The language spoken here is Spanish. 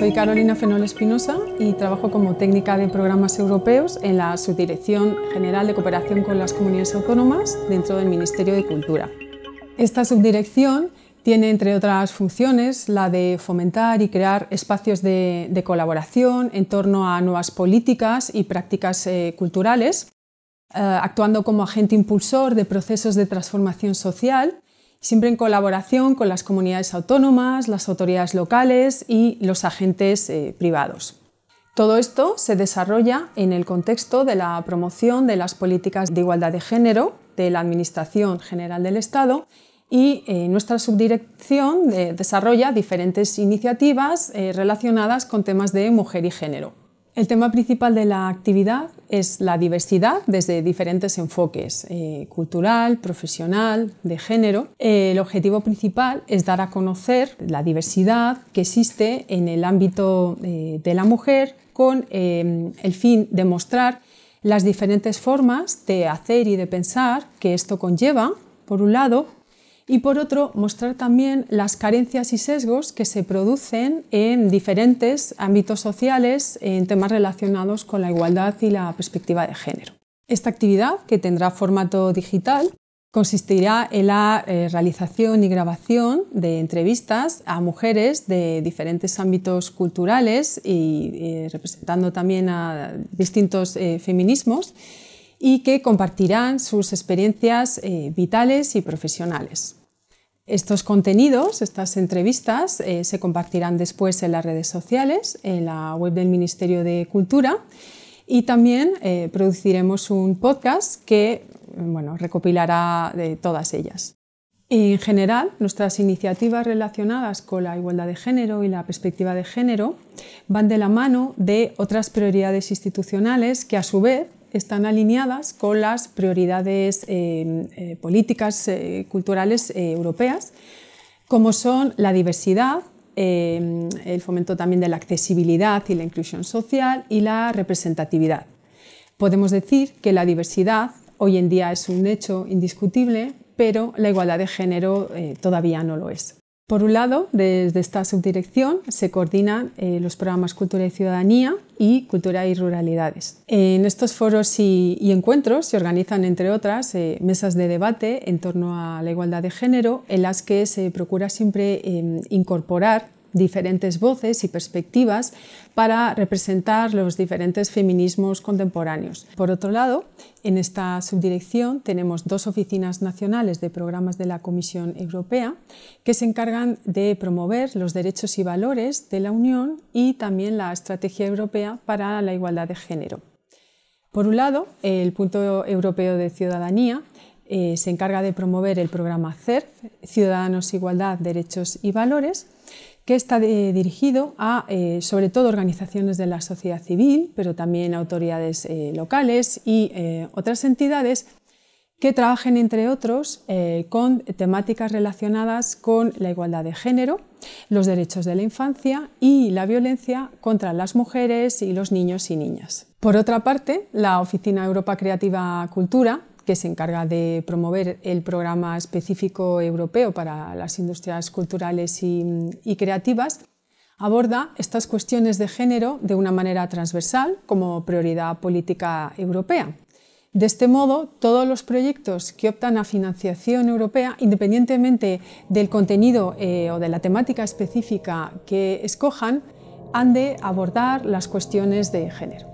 soy Carolina Fenol Espinosa y trabajo como técnica de programas europeos en la Subdirección General de Cooperación con las Comunidades Autónomas dentro del Ministerio de Cultura. Esta subdirección tiene, entre otras funciones, la de fomentar y crear espacios de, colaboración en torno a nuevas políticas y prácticas eh, culturales, eh, actuando como agente impulsor de procesos de transformación social siempre en colaboración con las comunidades autónomas, las autoridades locales y los agentes eh, privados. Todo esto se desarrolla en el contexto de la promoción de las políticas de igualdad de género de la Administración General del Estado y eh, nuestra subdirección eh, desarrolla diferentes iniciativas relacionadas con temas de mujer y género. El tema principal de la actividad es la diversidad desde diferentes enfoques, eh, cultural, profesional, de género. el objetivo principal es dar a conocer la diversidad que existe en el ámbito eh, de la mujer con eh, el fin de mostrar las diferentes formas de hacer y de pensar que esto conlleva, por un lado, y por otro mostrar también las carencias y sesgos que se producen en diferentes ámbitos sociales en temas relacionados con la igualdad y la perspectiva de género. Esta actividad, que tendrá formato digital, consistirá en la eh, realización y grabación de entrevistas a mujeres de diferentes ámbitos culturales y eh, representando también a distintos eh, feminismos y que compartirán sus experiencias vitales y profesionales. Estos contenidos, estas entrevistas, eh, se compartirán después en las redes sociales, en la web del Ministerio de Cultura y también eh, produciremos un podcast que recopilará de todas ellas. En general, nuestras iniciativas relacionadas con la igualdad de género y la perspectiva de género van de la mano de otras prioridades institucionales que a su vez están alineadas con las prioridades eh, eh, políticas eh, culturales europeas, como son la diversidad, el fomento también de la accesibilidad y la inclusión social y la representatividad. Podemos decir que la diversidad hoy en día es un hecho indiscutible, pero la igualdad de género todavía no lo es. Por un lado, desde esta subdirección se coordinan eh, los programas Cultura y Ciudadanía y Cultura y Ruralidades. En estos foros y, encuentros se organizan, entre otras, eh, mesas de debate en torno a la igualdad de género, en las que se procura siempre em, incorporar diferentes voces y perspectivas para representar los diferentes feminismos contemporáneos. Por otro lado, en esta subdirección tenemos dos oficinas nacionales de programas de la Comisión Europea que se encargan de promover los derechos y valores de la Unión y también la Estrategia Europea para la Igualdad de Género. Por un lado, el punto europeo de ciudadanía eh, se encarga de promover el programa CERF, Ciudadanos, Igualdad, Derechos y Valores, que está eh, dirigido a, eh, sobre todo, organizaciones de la sociedad civil, pero también autoridades eh, locales y otras entidades que trabajen, entre otros, con temáticas relacionadas con la igualdad de género, los derechos de la infancia y la violencia contra las mujeres y los niños y niñas. Por otra parte, la Oficina Europa Creativa Cultura que se encarga de promover el programa específico europeo para las industrias culturales y, creativas, aborda estas cuestiones de género de una manera transversal como prioridad política europea. De este modo, todos los proyectos que optan a financiación europea, independientemente del contenido eh, o de la temática específica que escojan, han de abordar las cuestiones de género.